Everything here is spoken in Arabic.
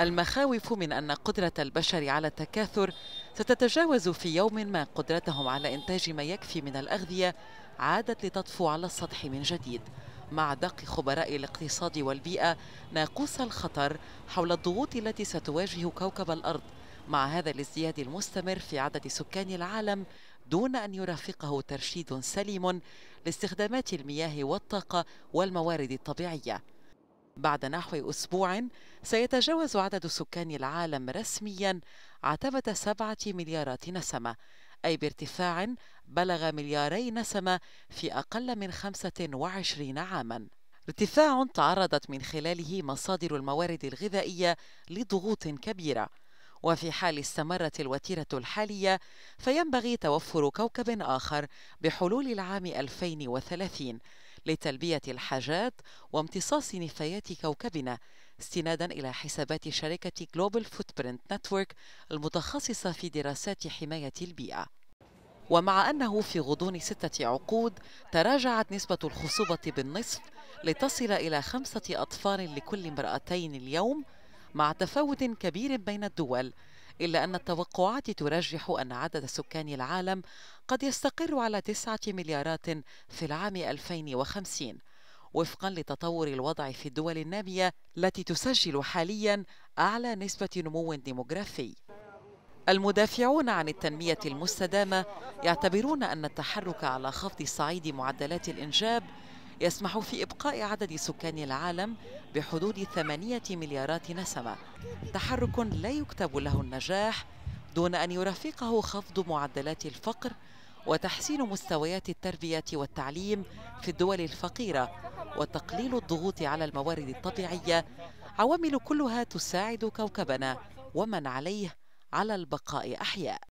المخاوف من أن قدرة البشر على التكاثر ستتجاوز في يوم ما قدرتهم على إنتاج ما يكفي من الأغذية عادت لتطفو على السطح من جديد مع دق خبراء الاقتصاد والبيئة ناقوس الخطر حول الضغوط التي ستواجه كوكب الأرض مع هذا الازدياد المستمر في عدد سكان العالم دون أن يرافقه ترشيد سليم لاستخدامات المياه والطاقة والموارد الطبيعية بعد نحو أسبوع سيتجاوز عدد سكان العالم رسميا عتبة سبعة مليارات نسمة أي بارتفاع بلغ ملياري نسمة في أقل من 25 عاماً ارتفاع تعرضت من خلاله مصادر الموارد الغذائية لضغوط كبيرة وفي حال استمرت الوتيرة الحالية فينبغي توفر كوكب آخر بحلول العام 2030 لتلبية الحاجات وامتصاص نفايات كوكبنا استنادا إلى حسابات شركة جلوبال فوتبرنت Network المتخصصة في دراسات حماية البيئة ومع أنه في غضون ستة عقود تراجعت نسبة الخصوبة بالنصف لتصل إلى خمسة أطفال لكل امرأتين اليوم مع تفاوت كبير بين الدول إلا أن التوقعات ترجح أن عدد سكان العالم قد يستقر على تسعة مليارات في العام 2050 وفقا لتطور الوضع في الدول النامية التي تسجل حاليا أعلى نسبة نمو ديموغرافي المدافعون عن التنمية المستدامة يعتبرون أن التحرك على خفض صعيد معدلات الإنجاب يسمح في إبقاء عدد سكان العالم بحدود 8 مليارات نسمة تحرك لا يكتب له النجاح دون أن يرافقه خفض معدلات الفقر وتحسين مستويات التربية والتعليم في الدول الفقيرة وتقليل الضغوط على الموارد الطبيعية عوامل كلها تساعد كوكبنا ومن عليه على البقاء أحياء